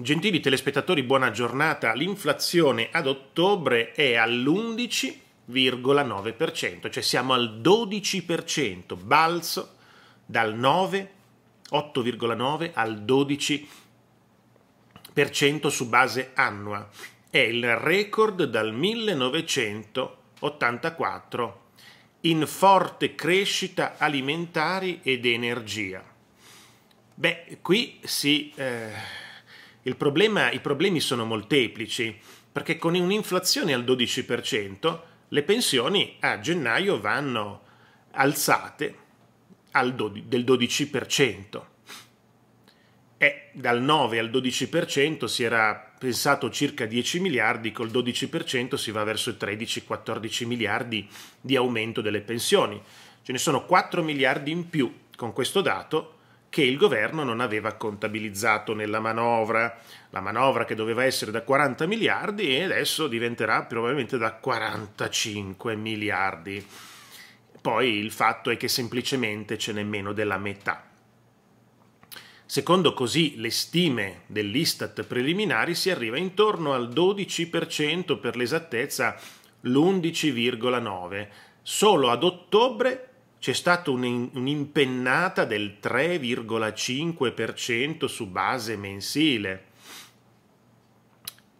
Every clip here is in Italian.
Gentili telespettatori, buona giornata. L'inflazione ad ottobre è all'11,9%, cioè siamo al 12%, balzo dal 9, 8,9 al 12% su base annua. È il record dal 1984 in forte crescita alimentari ed energia. Beh, qui si... Eh problema, I problemi sono molteplici, perché con un'inflazione al 12% le pensioni a gennaio vanno alzate al do, del 12%. E dal 9 al 12% si era pensato circa 10 miliardi, col 12% si va verso i 13-14 miliardi di aumento delle pensioni. Ce ne sono 4 miliardi in più con questo dato che il governo non aveva contabilizzato nella manovra, la manovra che doveva essere da 40 miliardi e adesso diventerà probabilmente da 45 miliardi. Poi il fatto è che semplicemente ce n'è meno della metà. Secondo così le stime dell'Istat preliminari si arriva intorno al 12% per l'esattezza l'11,9%. Solo ad ottobre c'è stata un'impennata del 3,5% su base mensile.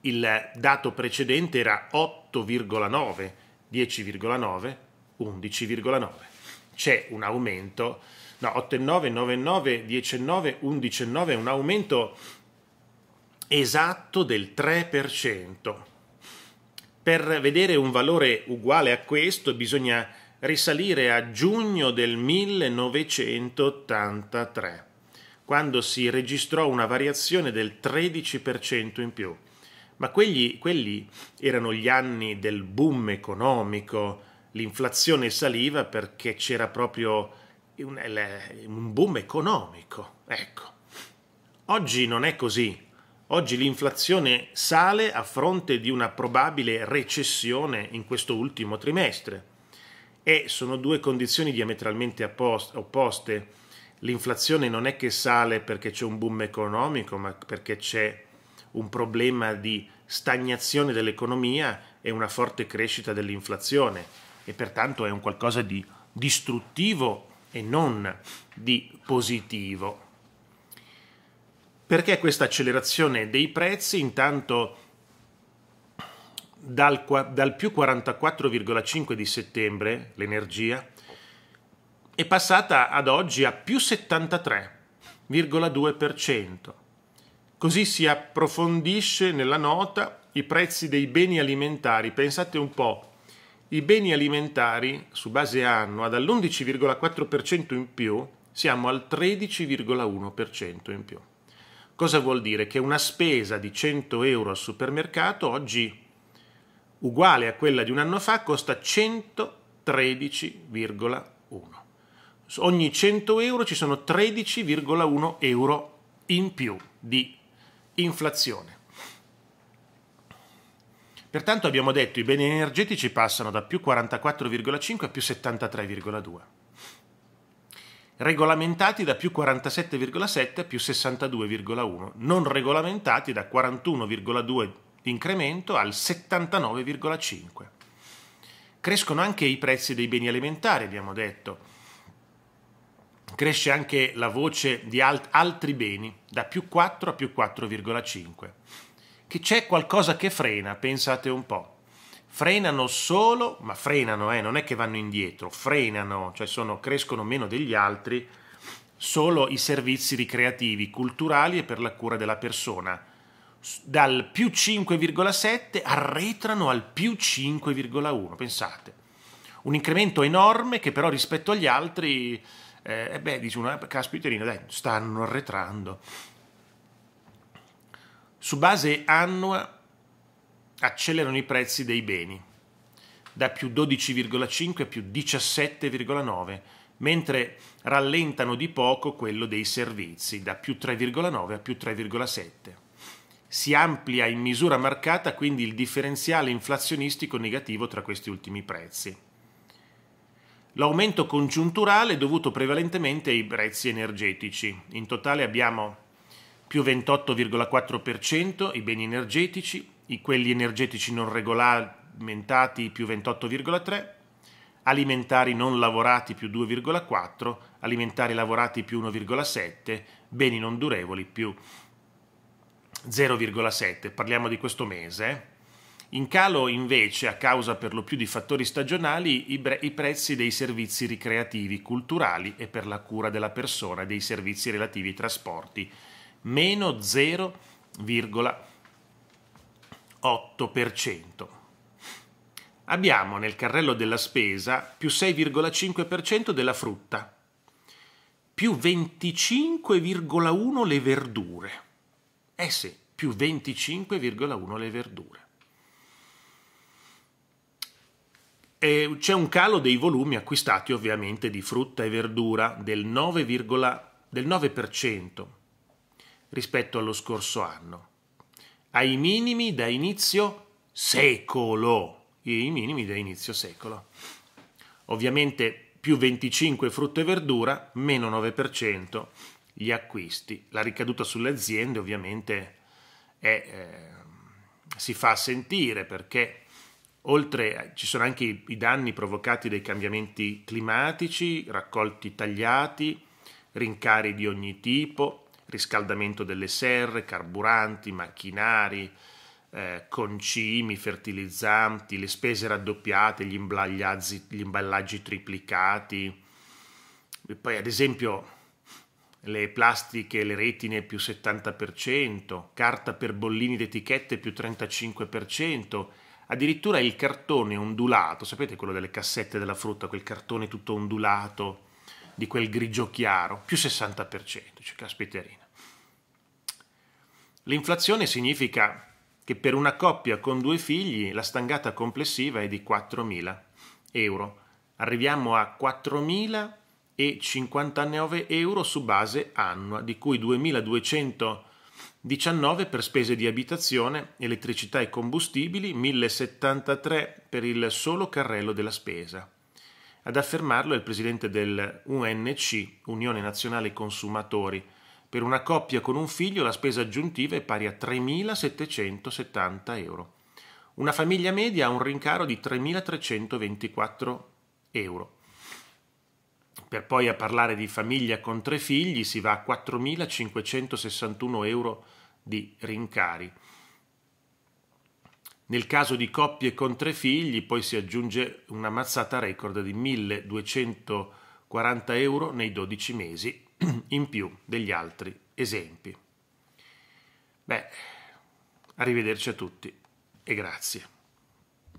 Il dato precedente era 8,9, 10,9, 11,9. C'è un aumento, no, 8,9, 9,9, 10,9, 11,9, un aumento esatto del 3%. Per vedere un valore uguale a questo bisogna risalire a giugno del 1983, quando si registrò una variazione del 13% in più. Ma quegli, quelli erano gli anni del boom economico, l'inflazione saliva perché c'era proprio un, eh, un boom economico. Ecco. Oggi non è così. Oggi l'inflazione sale a fronte di una probabile recessione in questo ultimo trimestre e sono due condizioni diametralmente opposte. L'inflazione non è che sale perché c'è un boom economico, ma perché c'è un problema di stagnazione dell'economia e una forte crescita dell'inflazione e pertanto è un qualcosa di distruttivo e non di positivo. Perché questa accelerazione dei prezzi? Intanto dal, dal più 44,5 di settembre, l'energia, è passata ad oggi a più 73,2%. Così si approfondisce nella nota i prezzi dei beni alimentari. Pensate un po', i beni alimentari su base annua dall'11,4% in più siamo al 13,1% in più. Cosa vuol dire? Che una spesa di 100 euro al supermercato oggi uguale a quella di un anno fa, costa 113,1. Ogni 100 euro ci sono 13,1 euro in più di inflazione. Pertanto abbiamo detto i beni energetici passano da più 44,5 a più 73,2, regolamentati da più 47,7 a più 62,1, non regolamentati da 41,2 incremento al 79,5. Crescono anche i prezzi dei beni alimentari, abbiamo detto. Cresce anche la voce di alt- altri beni, da più 4 a più 4,5. Che c'è qualcosa che frena, pensate un po'. Frenano solo, ma frenano, eh, non è che vanno indietro, frenano, cioè sono, crescono meno degli altri, solo i servizi ricreativi, culturali e per la cura della persona, dal più 5,7 arretrano al più 5,1, pensate. Un incremento enorme che però rispetto agli altri, eh, eh beh, dice una caspiterina, dai, stanno arretrando. Su base annua accelerano i prezzi dei beni, da più 12,5 a più 17,9, mentre rallentano di poco quello dei servizi, da più 3,9 a più 3,7 si amplia in misura marcata quindi il differenziale inflazionistico negativo tra questi ultimi prezzi. L'aumento congiunturale è dovuto prevalentemente ai prezzi energetici. In totale abbiamo più 28,4% i beni energetici, quelli energetici non regolamentati più 28,3%, alimentari non lavorati più 2,4%, alimentari lavorati più 1,7%, beni non durevoli più 0,7, parliamo di questo mese. In calo invece, a causa per lo più di fattori stagionali, i, bre- i, prezzi dei servizi ricreativi, culturali e per la cura della persona, dei servizi relativi ai trasporti, meno 0,8%. Abbiamo nel carrello della spesa più 6,5% della frutta, più 25,1% le verdure eh sì, più 25,1 le verdure. E c'è un calo dei volumi acquistati ovviamente di frutta e verdura del 9, del 9% rispetto allo scorso anno, ai minimi da inizio secolo. I minimi da inizio secolo. Ovviamente più 25 frutta e verdura, meno 9% gli acquisti. La ricaduta sulle aziende ovviamente è, eh, si fa sentire perché oltre ci sono anche i, i danni provocati dai cambiamenti climatici, raccolti tagliati, rincari di ogni tipo, riscaldamento delle serre, carburanti, macchinari, eh, concimi, fertilizzanti, le spese raddoppiate, gli imballaggi, gli imballaggi triplicati. E poi ad esempio le plastiche, le retine più 70%, carta per bollini d'etichette più 35%, addirittura il cartone ondulato, sapete quello delle cassette della frutta, quel cartone tutto ondulato, di quel grigio chiaro, più 60%, cioè caspiterina. L'inflazione significa che per una coppia con due figli la stangata complessiva è di 4.000 euro. Arriviamo a 4.000 e 59 euro su base annua, di cui 2.219 per spese di abitazione, elettricità e combustibili, 1.073 per il solo carrello della spesa. Ad affermarlo è il presidente del UNC, Unione Nazionale Consumatori. Per una coppia con un figlio la spesa aggiuntiva è pari a 3.770 euro. Una famiglia media ha un rincaro di 3.324 euro. Per poi a parlare di famiglia con tre figli si va a 4.561 euro di rincari. Nel caso di coppie con tre figli poi si aggiunge una mazzata record di 1.240 euro nei 12 mesi in più degli altri esempi. Beh, arrivederci a tutti e grazie.